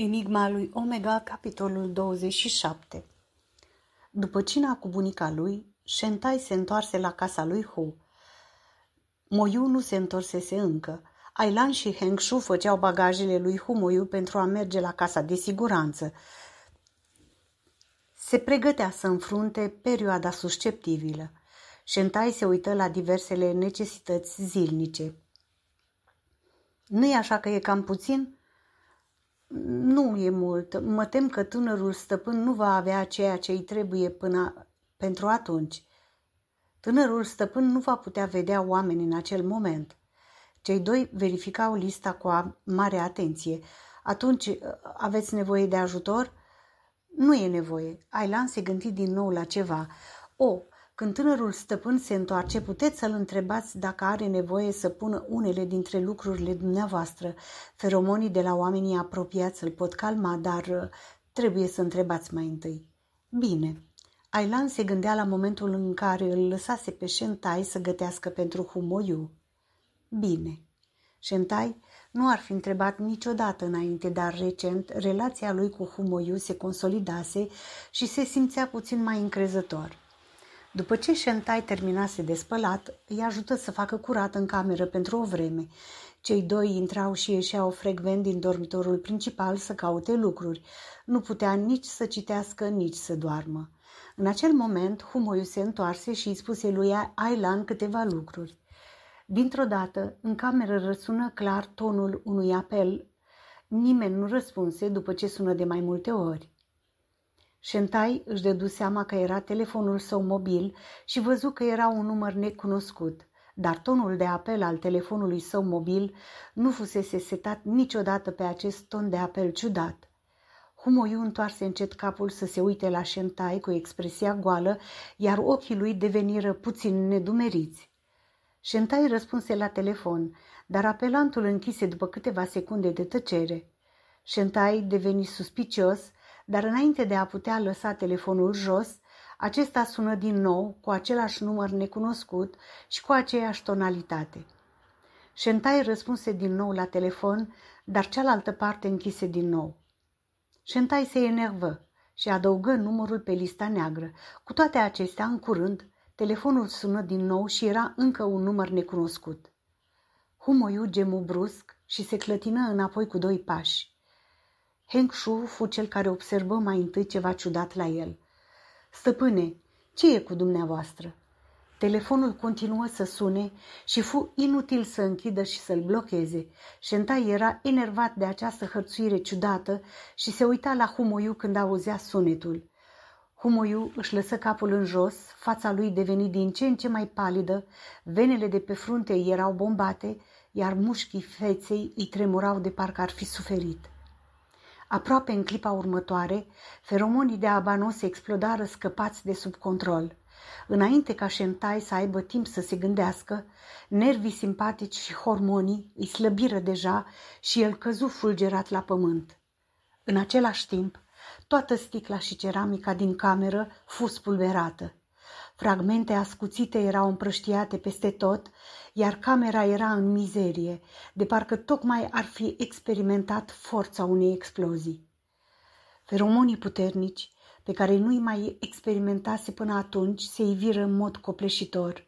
Enigma lui Omega, capitolul 27 După cina cu bunica lui, Shentai se întoarse la casa lui Hu. Moiu nu se întorsese încă. Ailan și Hengshu făceau bagajele lui Hu Moiu pentru a merge la casa de siguranță. Se pregătea să înfrunte perioada susceptibilă. Shentai se uită la diversele necesități zilnice. Nu-i așa că e cam puțin?" nu e mult. Mă tem că tânărul stăpân nu va avea ceea ce îi trebuie până pentru atunci. Tânărul stăpân nu va putea vedea oameni în acel moment. Cei doi verificau lista cu mare atenție. Atunci aveți nevoie de ajutor? Nu e nevoie. Ailan se gândi din nou la ceva. O, când tânărul stăpân se întoarce, puteți să-l întrebați dacă are nevoie să pună unele dintre lucrurile dumneavoastră. Feromonii de la oamenii apropiați îl pot calma, dar uh, trebuie să întrebați mai întâi. Bine. Ailan se gândea la momentul în care îl lăsase pe Shentai să gătească pentru Humoyu. Bine. Shentai nu ar fi întrebat niciodată înainte, dar recent relația lui cu Humoyu se consolidase și se simțea puțin mai încrezător. După ce Shentai terminase de spălat, îi ajută să facă curat în cameră pentru o vreme. Cei doi intrau și ieșeau frecvent din dormitorul principal să caute lucruri. Nu putea nici să citească, nici să doarmă. În acel moment, Humoiu se întoarse și îi spuse lui Ailan câteva lucruri. Dintr-o dată, în cameră răsună clar tonul unui apel. Nimeni nu răspunse după ce sună de mai multe ori. Șentai își dădu seama că era telefonul său mobil și văzu că era un număr necunoscut, dar tonul de apel al telefonului său mobil nu fusese setat niciodată pe acest ton de apel ciudat. Humoiu întoarse încet capul să se uite la Șentai cu expresia goală, iar ochii lui deveniră puțin nedumeriți. Șentai răspunse la telefon, dar apelantul închise după câteva secunde de tăcere. Șentai deveni suspicios dar înainte de a putea lăsa telefonul jos, acesta sună din nou cu același număr necunoscut și cu aceeași tonalitate. Shentai răspunse din nou la telefon, dar cealaltă parte închise din nou. Shentai se enervă și adăugă numărul pe lista neagră. Cu toate acestea, în curând, telefonul sună din nou și era încă un număr necunoscut. Humoiu gemu brusc și se clătină înapoi cu doi pași. Heng Shu fu cel care observă mai întâi ceva ciudat la el. Stăpâne, ce e cu dumneavoastră? Telefonul continuă să sune și fu inutil să închidă și să-l blocheze. Shentai era enervat de această hărțuire ciudată și se uita la Humoiu când auzea sunetul. Humoiu își lăsă capul în jos, fața lui deveni din ce în ce mai palidă, venele de pe frunte erau bombate, iar mușchii feței îi tremurau de parcă ar fi suferit. Aproape în clipa următoare, feromonii de abanos explodară scăpați de sub control. Înainte ca Șentai să aibă timp să se gândească, nervii simpatici și hormonii îi slăbiră deja și el căzu fulgerat la pământ. În același timp, toată sticla și ceramica din cameră fus pulberată. Fragmente ascuțite erau împrăștiate peste tot, iar camera era în mizerie, de parcă tocmai ar fi experimentat forța unei explozii. Feromonii puternici, pe care nu-i mai experimentase până atunci, se iviră în mod copleșitor.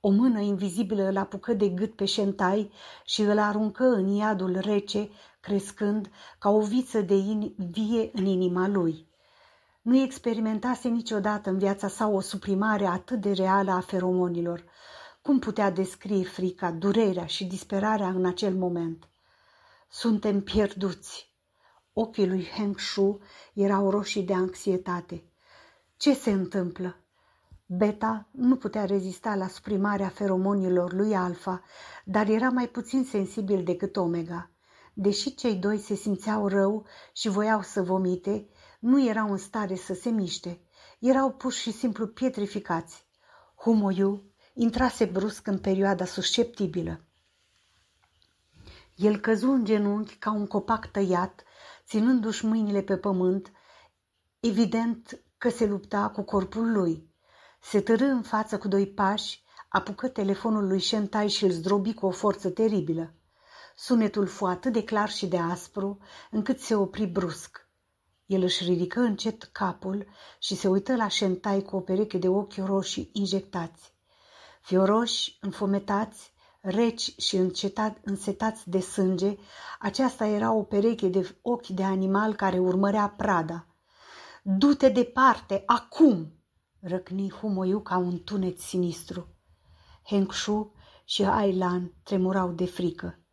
O mână invizibilă îl apucă de gât pe șentai și îl aruncă în iadul rece, crescând ca o viță de in vie în inima lui nu experimentase niciodată în viața sa o suprimare atât de reală a feromonilor. Cum putea descrie frica, durerea și disperarea în acel moment? Suntem pierduți. Ochii lui Heng Shu erau roșii de anxietate. Ce se întâmplă? Beta nu putea rezista la suprimarea feromonilor lui Alfa, dar era mai puțin sensibil decât Omega. Deși cei doi se simțeau rău și voiau să vomite, nu erau în stare să se miște, erau pur și simplu pietrificați. Humoiu intrase brusc în perioada susceptibilă. El căzu în genunchi ca un copac tăiat, ținându-și mâinile pe pământ, evident că se lupta cu corpul lui. Se târâ în față cu doi pași, apucă telefonul lui Shentai și îl zdrobi cu o forță teribilă. Sunetul fu atât de clar și de aspru, încât se opri brusc. El își ridică încet capul și se uită la șentai cu o pereche de ochi roșii injectați. Fioroși, înfometați, reci și încetat, însetați de sânge, aceasta era o pereche de ochi de animal care urmărea prada. Du-te departe, acum!" răcni Humoiu ca un tunet sinistru. Hengshu și Ailan tremurau de frică.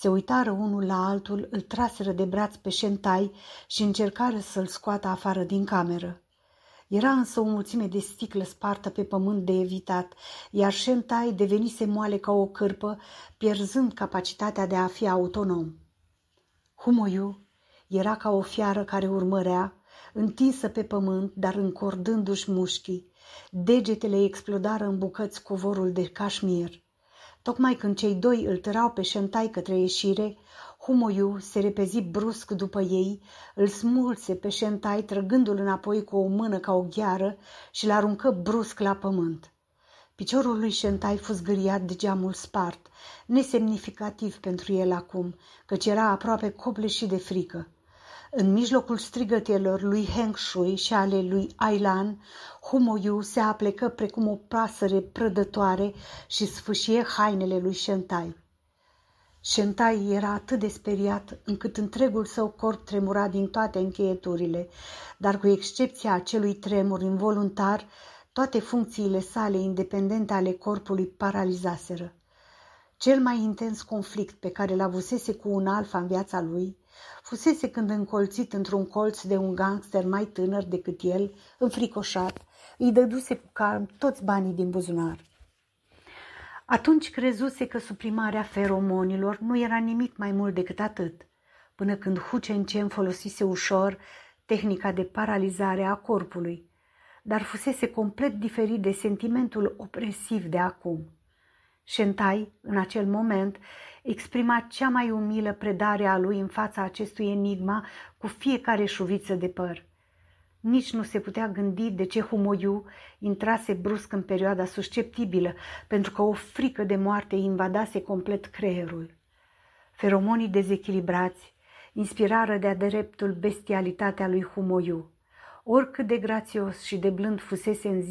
Se uitară unul la altul, îl traseră de braț pe șentai și încercară să-l scoată afară din cameră. Era însă o mulțime de sticlă spartă pe pământ de evitat, iar șentai devenise moale ca o cârpă, pierzând capacitatea de a fi autonom. Humoiu era ca o fiară care urmărea, întinsă pe pământ, dar încordându-și mușchii. Degetele explodară în bucăți covorul de cașmir. Tocmai când cei doi îl tărau pe șantai către ieșire, Humoiu se repezi brusc după ei, îl smulse pe șentai, trăgându-l înapoi cu o mână ca o gheară și l aruncă brusc la pământ. Piciorul lui Șentai fus gâriat de geamul spart, nesemnificativ pentru el acum, căci era aproape copleșit de frică. În mijlocul strigătelor lui Heng Shui și ale lui Ailan, Humoyu se aplecă precum o pasăre prădătoare și sfâșie hainele lui Shentai. Shentai era atât de speriat încât întregul său corp tremura din toate încheieturile, dar cu excepția acelui tremur involuntar, toate funcțiile sale independente ale corpului paralizaseră. Cel mai intens conflict pe care l-avusese cu un alfa în viața lui – Fusese când încolțit într-un colț de un gangster mai tânăr decât el, înfricoșat, îi dăduse cu calm toți banii din buzunar. Atunci crezuse că suprimarea feromonilor nu era nimic mai mult decât atât, până când Hucencem folosise ușor tehnica de paralizare a corpului, dar fusese complet diferit de sentimentul opresiv de acum. Shentai, în acel moment, exprima cea mai umilă predare a lui în fața acestui enigma cu fiecare șuviță de păr. Nici nu se putea gândi de ce Humoiu intrase brusc în perioada susceptibilă, pentru că o frică de moarte invadase complet creierul. Feromonii dezechilibrați inspirară de-a dreptul bestialitatea lui Humoiu. Oricât de grațios și de blând fusese în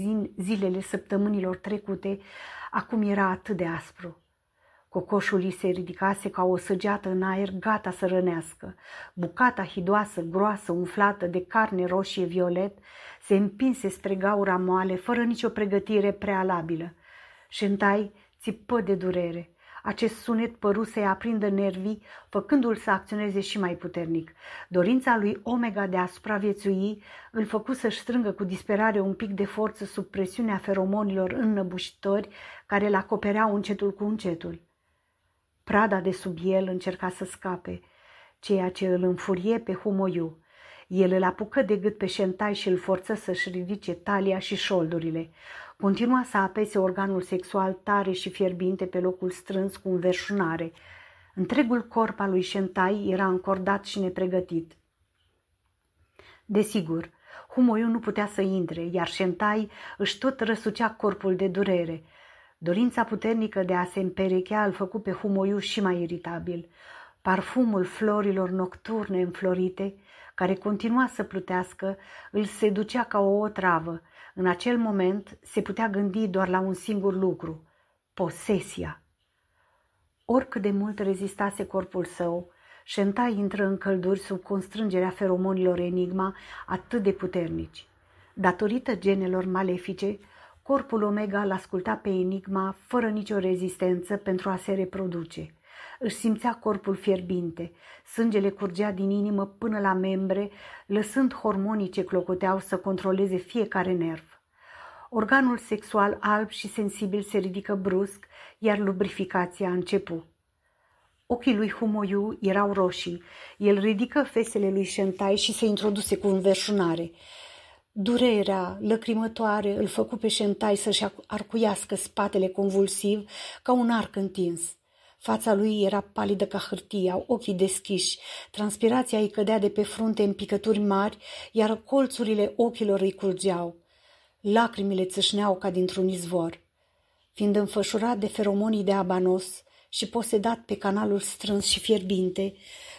zilele săptămânilor trecute, acum era atât de aspru. Cocoșul îi se ridicase ca o săgeată în aer, gata să rănească. Bucata hidoasă, groasă, umflată de carne roșie violet, se împinse spre gaura moale, fără nicio pregătire prealabilă. Șentai țipă de durere. Acest sunet păru să-i aprindă nervii, făcându-l să acționeze și mai puternic. Dorința lui Omega de a supraviețui îl făcu să-și strângă cu disperare un pic de forță sub presiunea feromonilor înnăbușitori care îl acopereau încetul cu încetul. Prada de sub el încerca să scape, ceea ce îl înfurie pe Humoiu. El îl apucă de gât pe șentai și îl forță să-și ridice talia și șoldurile. Continua să apese organul sexual tare și fierbinte pe locul strâns cu înverșunare. Întregul corp al lui Șentai era încordat și nepregătit. Desigur, Humoiu nu putea să intre, iar Șentai își tot răsucea corpul de durere – Dorința puternică de a se împerechea îl făcu pe Humoiu și mai iritabil. Parfumul florilor nocturne înflorite, care continua să plutească, îl seducea ca o otravă. În acel moment se putea gândi doar la un singur lucru, posesia. Oricât de mult rezistase corpul său, Șenta intră în călduri sub constrângerea feromonilor enigma atât de puternici. Datorită genelor malefice, Corpul Omega l asculta pe Enigma fără nicio rezistență pentru a se reproduce. Își simțea corpul fierbinte, sângele curgea din inimă până la membre, lăsând hormonii ce clocoteau să controleze fiecare nerv. Organul sexual alb și sensibil se ridică brusc, iar lubrificația început. Ochii lui Humoyu erau roșii. El ridică fesele lui Shentai și se introduse cu înverșunare. Durerea lăcrimătoare îl făcu pe șentai să-și arcuiască spatele convulsiv ca un arc întins. Fața lui era palidă ca hârtia, ochii deschiși, transpirația îi cădea de pe frunte în picături mari, iar colțurile ochilor îi curgeau. Lacrimile țâșneau ca dintr-un izvor. Fiind înfășurat de feromonii de abanos și posedat pe canalul strâns și fierbinte,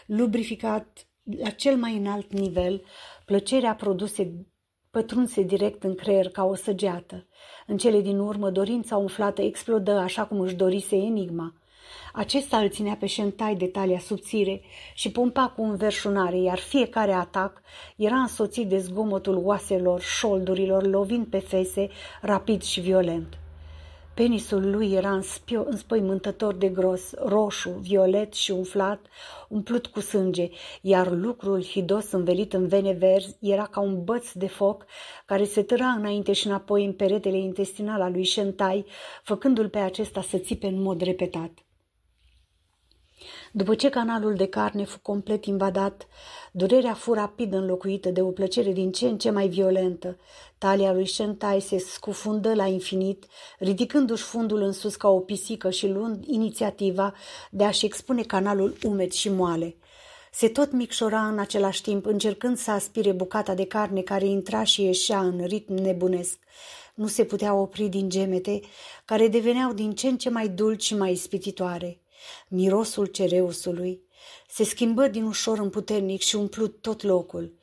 lubrificat la cel mai înalt nivel, plăcerea produse Pătrunse direct în creier ca o săgeată. În cele din urmă, dorința umflată explodă așa cum își dorise enigma. Acesta îl ținea pe șentai de talia subțire și pompa cu înverșunare, iar fiecare atac era însoțit de zgomotul oaselor, șoldurilor, lovind pe fese, rapid și violent. Penisul lui era înspăimântător de gros, roșu, violet și umflat, umplut cu sânge, iar lucrul hidos învelit în vene verzi era ca un băț de foc care se tăra înainte și înapoi în peretele intestinal al lui Shentai, făcându-l pe acesta să țipe în mod repetat. După ce canalul de carne fu complet invadat, durerea fu rapid înlocuită de o plăcere din ce în ce mai violentă. Talia lui Shentai se scufundă la infinit, ridicându-și fundul în sus ca o pisică și luând inițiativa de a-și expune canalul umed și moale. Se tot micșora în același timp, încercând să aspire bucata de carne care intra și ieșea în ritm nebunesc. Nu se putea opri din gemete, care deveneau din ce în ce mai dulci și mai ispititoare. Mirosul cereusului se schimbă din ușor în puternic și umplu tot locul.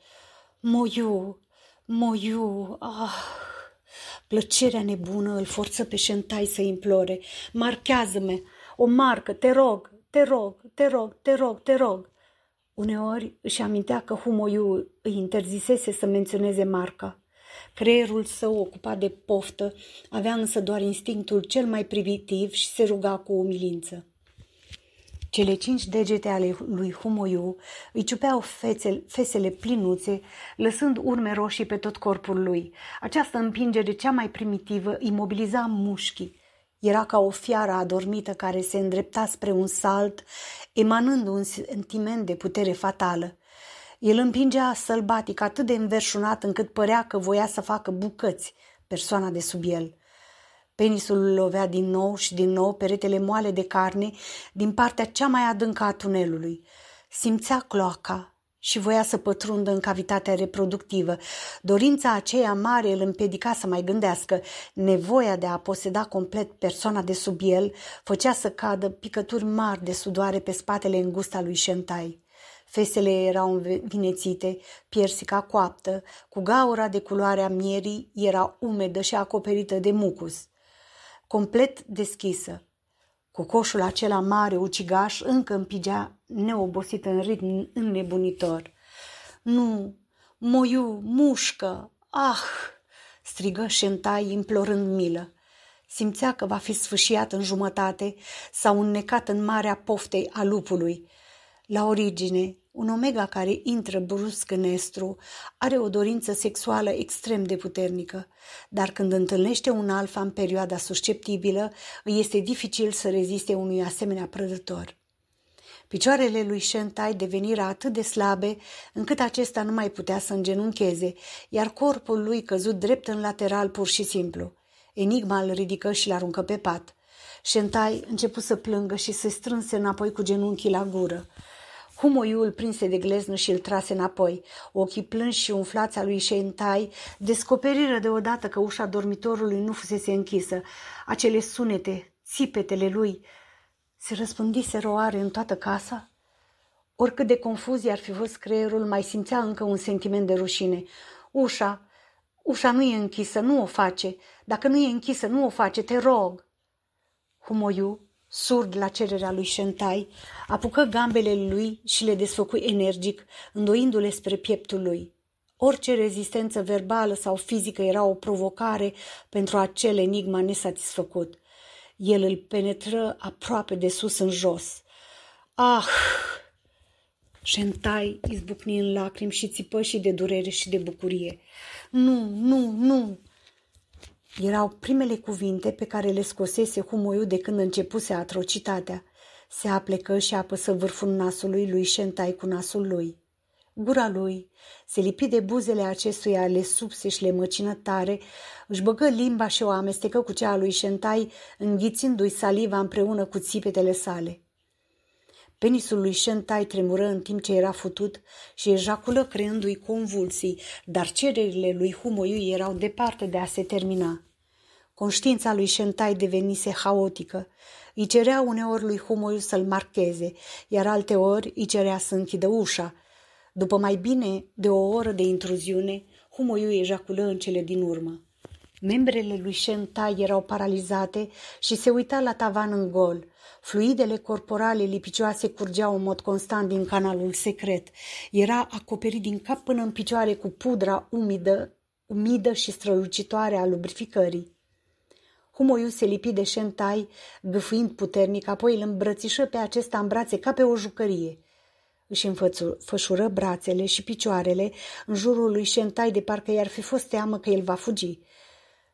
Moiu, moiu, ah! Plăcerea nebună îl forță pe șentai să implore. Marchează-me, o marcă, te rog, te rog, te rog, te rog, te rog. Uneori își amintea că Humoiu îi interzisese să menționeze marca. Creierul său ocupat de poftă avea însă doar instinctul cel mai privitiv și se ruga cu umilință. Cele cinci degete ale lui Humoiu îi ciupeau fețele, fesele plinuțe, lăsând urme roșii pe tot corpul lui. Această împingere cea mai primitivă imobiliza mușchii. Era ca o fiară adormită care se îndrepta spre un salt, emanând un sentiment de putere fatală. El împingea sălbatic atât de înverșunat încât părea că voia să facă bucăți persoana de sub el – Penisul îl lovea din nou și din nou peretele moale de carne din partea cea mai adâncă a tunelului. Simțea cloaca și voia să pătrundă în cavitatea reproductivă. Dorința aceea mare îl împiedica să mai gândească. Nevoia de a poseda complet persoana de sub el făcea să cadă picături mari de sudoare pe spatele îngusta lui Șentai. Fesele erau învinețite, piersica coaptă, cu gaura de a mierii era umedă și acoperită de mucus complet deschisă. Cocoșul acela mare, ucigaș, încă împigea neobosit în ritm înnebunitor. Nu, moiu, mușcă, ah!" strigă Șentai implorând milă. Simțea că va fi sfâșiat în jumătate sau înnecat în marea poftei a lupului. La origine, un omega care intră brusc în estru are o dorință sexuală extrem de puternică, dar când întâlnește un alfa în perioada susceptibilă, îi este dificil să reziste unui asemenea prădător. Picioarele lui Shentai deveniră atât de slabe încât acesta nu mai putea să îngenuncheze, iar corpul lui căzut drept în lateral pur și simplu. Enigma îl ridică și l-aruncă pe pat. Shentai început să plângă și se strânse înapoi cu genunchii la gură. Humoiul prinse de gleznă și îl trase înapoi. Ochii plânși și umflați a lui Shentai descoperiră deodată că ușa dormitorului nu fusese închisă. Acele sunete, țipetele lui, se răspândise roare în toată casa? Oricât de confuzie ar fi fost creierul, mai simțea încă un sentiment de rușine. Ușa, ușa nu e închisă, nu o face. Dacă nu e închisă, nu o face, te rog. Humoiul Surd la cererea lui Șentai, apucă gambele lui și le desfăcu energic, îndoindu-le spre pieptul lui. Orice rezistență verbală sau fizică era o provocare pentru acel enigma nesatisfăcut. El îl penetră aproape de sus în jos. Ah! Șentai izbucni în lacrimi și țipă și de durere și de bucurie. Nu, nu, nu, erau primele cuvinte pe care le scosese Humoiu de când începuse atrocitatea. Se aplecă și apăsă vârful nasului lui Șentai cu nasul lui. Gura lui se lipi de buzele acestuia, le subse și le măcină tare, își băgă limba și o amestecă cu cea a lui Șentai, înghițindu-i saliva împreună cu țipetele sale. Penisul lui Șentai tremură în timp ce era futut și ejaculă creându-i convulsii, dar cererile lui Humoiu erau departe de a se termina. Conștiința lui Shentai devenise haotică. Îi cerea uneori lui Humoiu să-l marcheze, iar alteori îi cerea să închidă ușa. După mai bine de o oră de intruziune, Humoiu ejaculă în cele din urmă. Membrele lui Shentai erau paralizate și se uita la tavan în gol. Fluidele corporale lipicioase curgeau în mod constant din canalul secret. Era acoperit din cap până în picioare cu pudra umidă, umidă și strălucitoare a lubrificării. Humoiu se lipi de șentai, gâfâind puternic, apoi îl îmbrățișă pe acesta în brațe ca pe o jucărie. Își înfășură brațele și picioarele în jurul lui șentai de parcă i-ar fi fost teamă că el va fugi.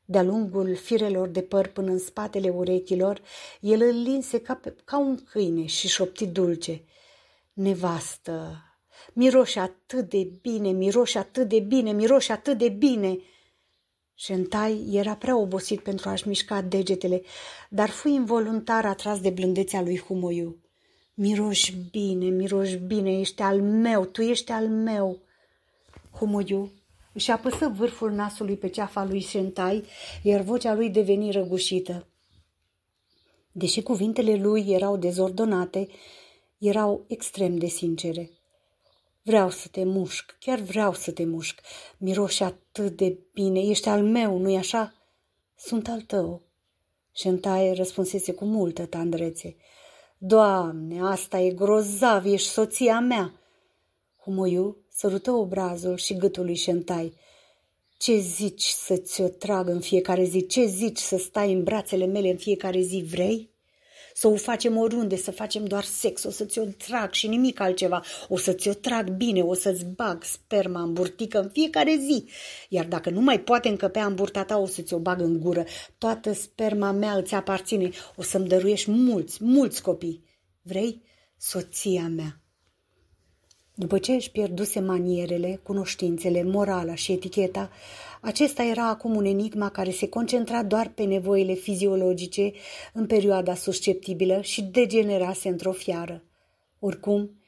De-a lungul firelor de păr până în spatele urechilor, el îl linse ca, pe, ca un câine și șopti dulce. Nevastă! Miroși atât de bine, miroși atât de bine, miroși atât de bine!" Șentai era prea obosit pentru a-și mișca degetele, dar fu involuntar atras de blândețea lui Humoiu. Miroși bine, miroși bine, ești al meu, tu ești al meu. Humoiu își apăsă vârful nasului pe ceafa lui Șentai, iar vocea lui deveni răgușită. Deși cuvintele lui erau dezordonate, erau extrem de sincere. Vreau să te mușc, chiar vreau să te mușc. Miroși atât de bine, ești al meu, nu-i așa? Sunt al tău. Șentaie răspunsese cu multă tandrețe. Doamne, asta e grozav, ești soția mea. Humoiu sărută obrazul și gâtul lui Șentai. Ce zici să ți-o trag în fiecare zi? Ce zici să stai în brațele mele în fiecare zi? Vrei? să o facem oriunde, să facem doar sex, o să ți-o trag și nimic altceva, o să ți-o trag bine, o să-ți bag sperma în burtică în fiecare zi, iar dacă nu mai poate încăpea în burta ta, o să ți-o bag în gură, toată sperma mea îți aparține, o să-mi dăruiești mulți, mulți copii. Vrei? Soția mea. După ce își pierduse manierele, cunoștințele, morala și eticheta, acesta era acum un enigma care se concentra doar pe nevoile fiziologice în perioada susceptibilă și degenerase într-o fiară. Oricum,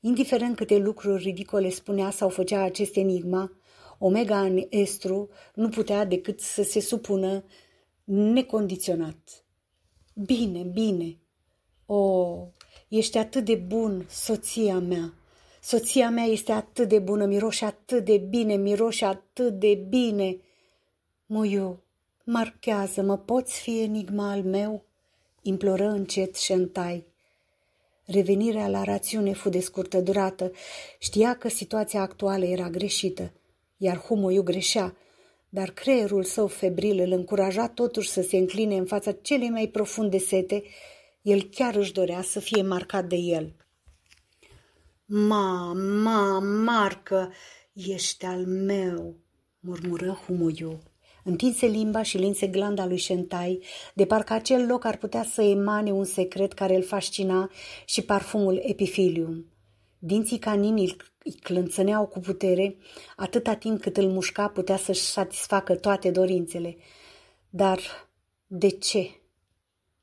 indiferent câte lucruri ridicole spunea sau făcea acest enigma, Omega în estru nu putea decât să se supună necondiționat. Bine, bine. O, oh, ești atât de bun, soția mea. Soția mea este atât de bună, miroși atât de bine, miroși atât de bine. Muiu, marchează-mă, poți fi enigma al meu? Imploră încet Șentai. Revenirea la rațiune fu de scurtă durată. Știa că situația actuală era greșită, iar Humoiu greșea, dar creierul său febril îl încuraja totuși să se încline în fața celei mai profunde sete, el chiar își dorea să fie marcat de el. Mama, marcă, ești al meu, murmură Humuiu. Întinse limba și linse glanda lui Shentai, de parcă acel loc ar putea să emane un secret care îl fascina și parfumul epifilium. Dinții caninii îi clânțăneau cu putere, atâta timp cât îl mușca putea să-și satisfacă toate dorințele. Dar de ce?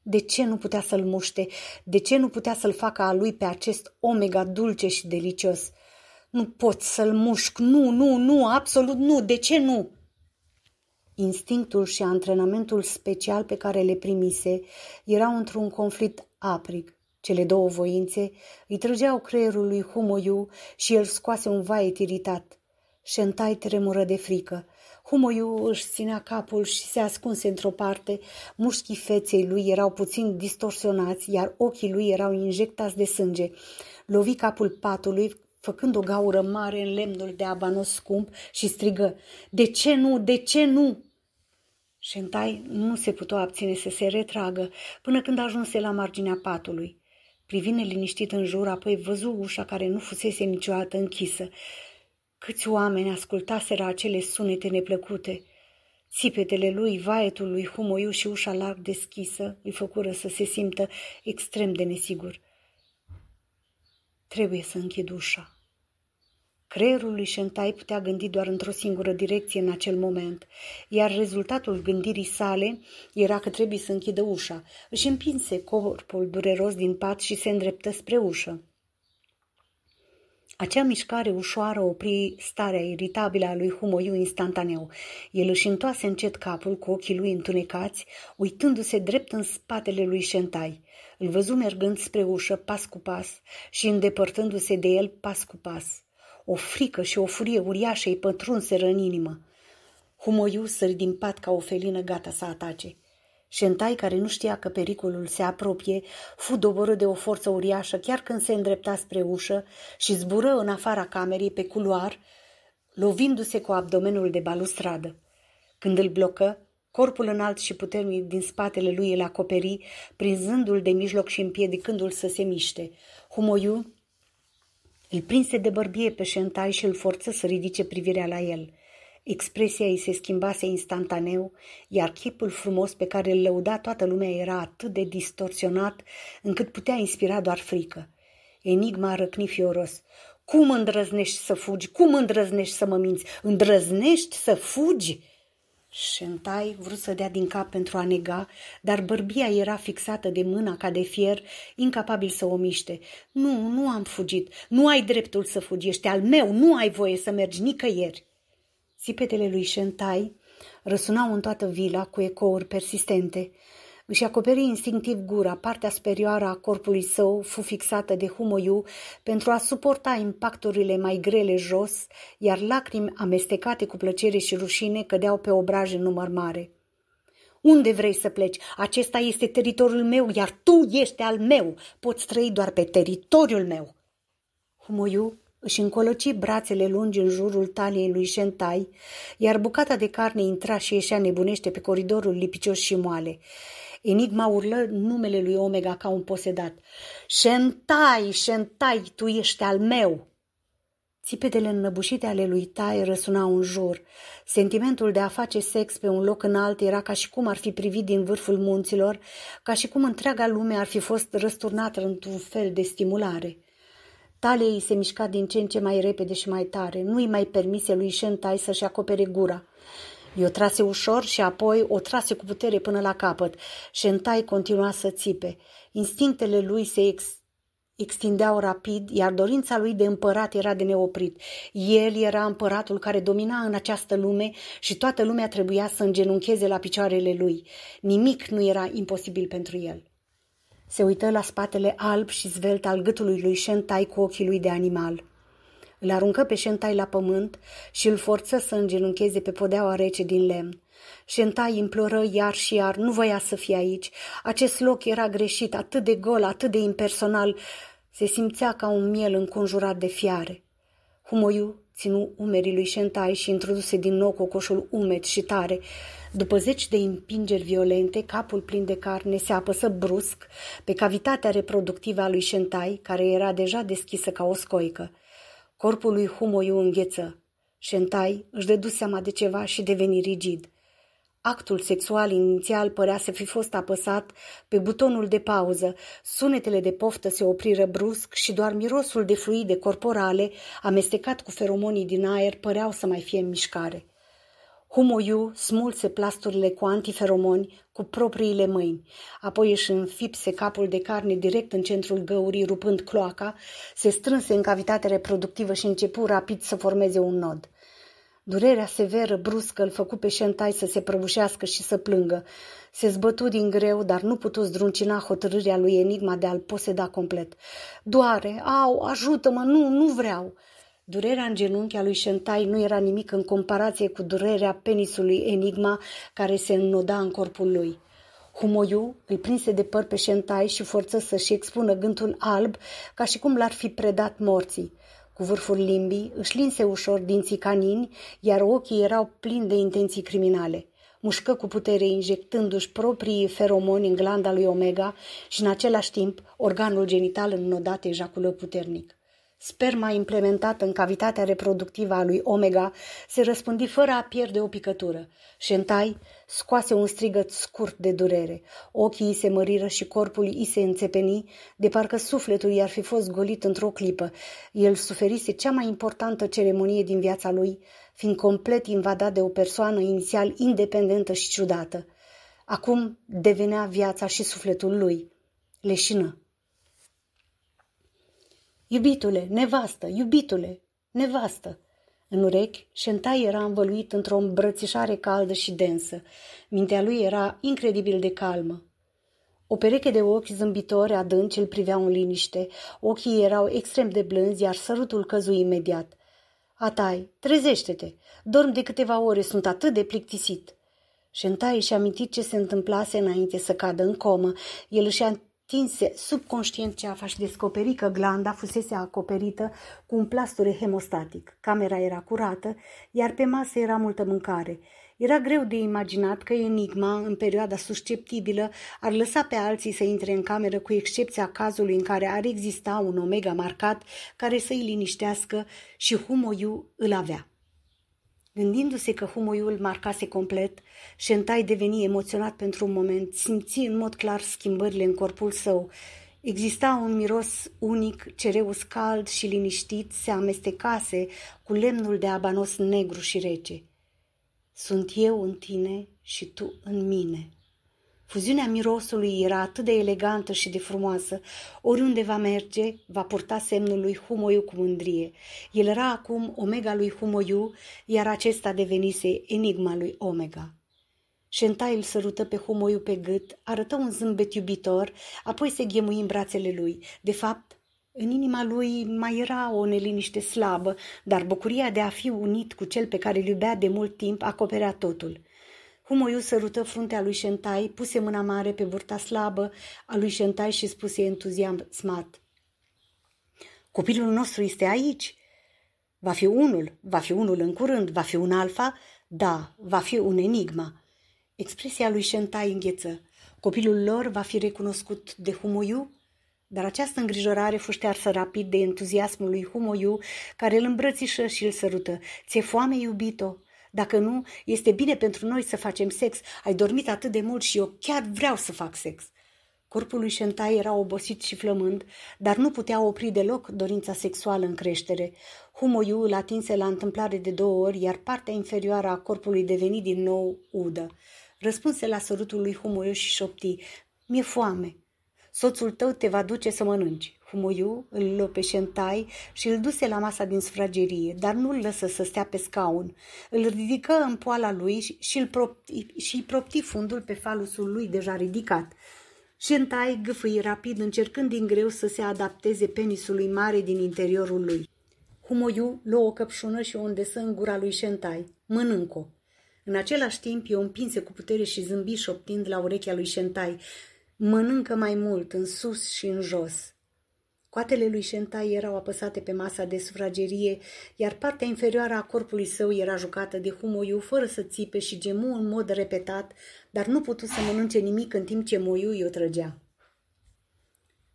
De ce nu putea să-l muște? De ce nu putea să-l facă a lui pe acest omega dulce și delicios? Nu pot să-l mușc, nu, nu, nu, absolut nu, de ce nu? Instinctul și antrenamentul special pe care le primise erau într-un conflict aprig. Cele două voințe îi trăgeau creierul lui Humoiu și el scoase un vaet iritat. Shentai tremură de frică. Humoiu își ținea capul și se ascunse într-o parte. Mușchii feței lui erau puțin distorsionați, iar ochii lui erau injectați de sânge. Lovi capul patului, făcând o gaură mare în lemnul de abanos scump și strigă, De ce nu? De ce nu?" Șentai nu se putea abține să se retragă până când ajunse la marginea patului. Privind liniștit în jur, apoi văzu ușa care nu fusese niciodată închisă. Câți oameni ascultaseră acele sunete neplăcute. Țipetele lui, vaetul lui Humoiu și ușa larg deschisă îi făcură să se simtă extrem de nesigur. Trebuie să închid ușa. Creierul lui Shentai putea gândi doar într-o singură direcție în acel moment, iar rezultatul gândirii sale era că trebuie să închidă ușa. Își împinse corpul dureros din pat și se îndreptă spre ușă. Acea mișcare ușoară opri starea iritabilă a lui Humoiu instantaneu. El își întoase încet capul cu ochii lui întunecați, uitându-se drept în spatele lui Șentai. Îl văzu mergând spre ușă pas cu pas și îndepărtându-se de el pas cu pas. O frică și o furie uriașă îi pătrunseră în inimă. Humoiu sări din pat ca o felină gata să atace. Șentai, care nu știa că pericolul se apropie, fu doborât de o forță uriașă chiar când se îndrepta spre ușă și zbură în afara camerei pe culoar, lovindu-se cu abdomenul de balustradă. Când îl blocă, corpul înalt și puternic din spatele lui îl acoperi, prinzându-l de mijloc și împiedicându-l să se miște. Humoiu îl prinse de bărbie pe șentai și îl forță să ridice privirea la el. Expresia ei se schimbase instantaneu, iar chipul frumos pe care îl lăuda toată lumea era atât de distorsionat încât putea inspira doar frică. Enigma răcni fioros. Cum îndrăznești să fugi? Cum îndrăznești să mă minți? Îndrăznești să fugi?" Șentai vrut să dea din cap pentru a nega, dar bărbia era fixată de mâna ca de fier, incapabil să o miște. Nu, nu am fugit. Nu ai dreptul să fugi. Ești al meu. Nu ai voie să mergi nicăieri. Sipetele lui Shentai răsunau în toată vila cu ecouri persistente. Își acoperi instinctiv gura, partea superioară a corpului său fu fixată de humoiu pentru a suporta impacturile mai grele jos, iar lacrimi amestecate cu plăcere și rușine cădeau pe obraje în număr mare. Unde vrei să pleci? Acesta este teritoriul meu, iar tu ești al meu. Poți trăi doar pe teritoriul meu. Humoiu își încoloci brațele lungi în jurul taliei lui Shentai, iar bucata de carne intra și ieșea nebunește pe coridorul lipicios și moale. Enigma urlă numele lui Omega ca un posedat. Shentai, Shentai, tu ești al meu!" Țipetele înnăbușite ale lui Tai răsunau în jur. Sentimentul de a face sex pe un loc înalt era ca și cum ar fi privit din vârful munților, ca și cum întreaga lume ar fi fost răsturnată într-un fel de stimulare. Talia îi se mișca din ce în ce mai repede și mai tare. Nu-i mai permise lui Shentai să-și acopere gura. I-o trase ușor și apoi o trase cu putere până la capăt. Șentai continua să țipe. Instinctele lui se ex- extindeau rapid, iar dorința lui de împărat era de neoprit. El era împăratul care domina în această lume și toată lumea trebuia să îngenuncheze la picioarele lui. Nimic nu era imposibil pentru el. Se uită la spatele alb și zvelt al gâtului lui Shentai cu ochii lui de animal. Îl aruncă pe Shentai la pământ și îl forță să îngenuncheze pe podeaua rece din lemn. Shentai imploră iar și iar, nu voia să fie aici. Acest loc era greșit, atât de gol, atât de impersonal. Se simțea ca un miel înconjurat de fiare. Humoiu ținu umerii lui Shentai și introduse din nou cocoșul umed și tare. După zeci de împingeri violente, capul plin de carne se apăsă brusc pe cavitatea reproductivă a lui Shentai, care era deja deschisă ca o scoică. Corpul lui Humoiu îngheță. Shentai își dădu seama de ceva și deveni rigid. Actul sexual inițial părea să fi fost apăsat pe butonul de pauză, sunetele de poftă se opriră brusc și doar mirosul de fluide corporale, amestecat cu feromonii din aer, păreau să mai fie în mișcare. Humoiu smulse plasturile cu antiferomoni cu propriile mâini, apoi își înfipse capul de carne direct în centrul găurii, rupând cloaca, se strânse în cavitatea reproductivă și începu rapid să formeze un nod. Durerea severă, bruscă, îl făcu pe șentai să se prăbușească și să plângă. Se zbătu din greu, dar nu putu zdruncina hotărârea lui Enigma de a-l poseda complet. Doare, au, ajută-mă, nu, nu vreau!" Durerea în genunchi a lui Shentai nu era nimic în comparație cu durerea penisului Enigma care se înnoda în corpul lui. Humoiu îl prinse de păr pe Shentai și forță să-și expună gântul alb ca și cum l-ar fi predat morții. Cu vârful limbii își linse ușor dinții canini, iar ochii erau plini de intenții criminale. Mușcă cu putere injectându-și proprii feromoni în glanda lui Omega și în același timp organul genital înnodat ejaculă puternic sperma implementată în cavitatea reproductivă a lui Omega se răspândi fără a pierde o picătură. Shentai scoase un strigăt scurt de durere. Ochii îi se măriră și corpul îi se înțepeni, de parcă sufletul i-ar fi fost golit într-o clipă. El suferise cea mai importantă ceremonie din viața lui, fiind complet invadat de o persoană inițial independentă și ciudată. Acum devenea viața și sufletul lui. Leșină. Iubitule, nevastă, iubitule, nevastă! În urechi, Șentai era învăluit într-o îmbrățișare caldă și densă. Mintea lui era incredibil de calmă. O pereche de ochi zâmbitori adânci îl priveau în liniște. Ochii erau extrem de blânzi, iar sărutul căzu imediat. Atai, trezește-te! Dorm de câteva ore, sunt atât de plictisit!" Șentai și-a amintit ce se întâmplase înainte să cadă în comă. El își Tinse subconștient a și descoperi că glanda fusese acoperită cu un plasture hemostatic. Camera era curată, iar pe masă era multă mâncare. Era greu de imaginat că enigma, în perioada susceptibilă, ar lăsa pe alții să intre în cameră cu excepția cazului în care ar exista un omega marcat care să-i liniștească și Humoiu îl avea. Gândindu-se că humoiul marcase complet, Shentai deveni emoționat pentru un moment, simți în mod clar schimbările în corpul său. Exista un miros unic, cereus cald și liniștit se amestecase cu lemnul de abanos negru și rece. Sunt eu în tine și tu în mine, Fuziunea mirosului era atât de elegantă și de frumoasă. Oriunde va merge, va purta semnul lui Humoiu cu mândrie. El era acum Omega lui Humoiu, iar acesta devenise enigma lui Omega. Șentai îl sărută pe Humoiu pe gât, arătă un zâmbet iubitor, apoi se ghemui în brațele lui. De fapt, în inima lui mai era o neliniște slabă, dar bucuria de a fi unit cu cel pe care îl iubea de mult timp acoperea totul. Humoiu sărută fruntea lui Șentai, puse mâna mare pe burta slabă a lui Șentai și spuse entuziasmat. Copilul nostru este aici. Va fi unul, va fi unul în curând, va fi un alfa, da, va fi un enigma. Expresia lui Șentai îngheță. Copilul lor va fi recunoscut de Humoiu? Dar această îngrijorare fuștearsă rapid de entuziasmul lui Humoiu, care îl îmbrățișă și îl sărută. Ți-e foame, iubito? Dacă nu, este bine pentru noi să facem sex. Ai dormit atât de mult și eu chiar vreau să fac sex. Corpul lui Shentai era obosit și flămând, dar nu putea opri deloc dorința sexuală în creștere. Humoiu îl atinse la întâmplare de două ori, iar partea inferioară a corpului deveni din nou udă. Răspunse la sărutul lui Humoiu și șopti, Mi-e foame. Soțul tău te va duce să mănânci. Humoiu îl pe șentai și îl duse la masa din sfragerie, dar nu îl lăsă să stea pe scaun. Îl ridică în poala lui și îl propti, și propti fundul pe falusul lui deja ridicat. Șentai gâfâi rapid, încercând din greu să se adapteze penisului mare din interiorul lui. Humoiu luă o căpșună și o îndesă în gura lui Șentai. Mănânc-o. În același timp, eu împinse cu putere și zâmbi șoptind la urechea lui Șentai. Mănâncă mai mult, în sus și în jos. Coatele lui Șentai erau apăsate pe masa de sufragerie, iar partea inferioară a corpului său era jucată de humoiu fără să țipe și gemu în mod repetat, dar nu putu să mănânce nimic în timp ce moiu i-o trăgea.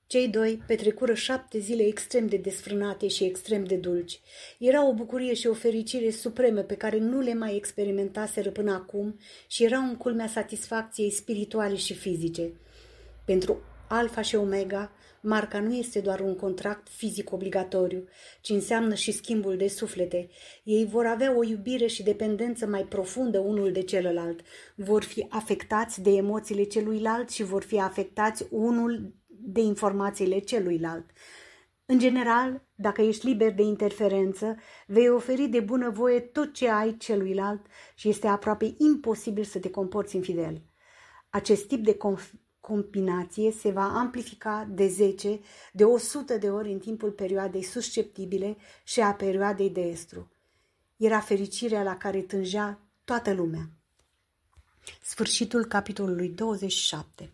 Cei doi petrecură șapte zile extrem de desfrânate și extrem de dulci. Era o bucurie și o fericire supreme pe care nu le mai experimentaseră până acum și era un culmea satisfacției spirituale și fizice. Pentru Alfa și Omega, marca nu este doar un contract fizic obligatoriu, ci înseamnă și schimbul de suflete. Ei vor avea o iubire și dependență mai profundă unul de celălalt, vor fi afectați de emoțiile celuilalt și vor fi afectați unul de informațiile celuilalt. În general, dacă ești liber de interferență, vei oferi de bunăvoie tot ce ai celuilalt și este aproape imposibil să te comporți infidel. Acest tip de combinație se va amplifica de 10, de 100 de ori în timpul perioadei susceptibile și a perioadei de estru. Era fericirea la care tângea toată lumea. Sfârșitul capitolului 27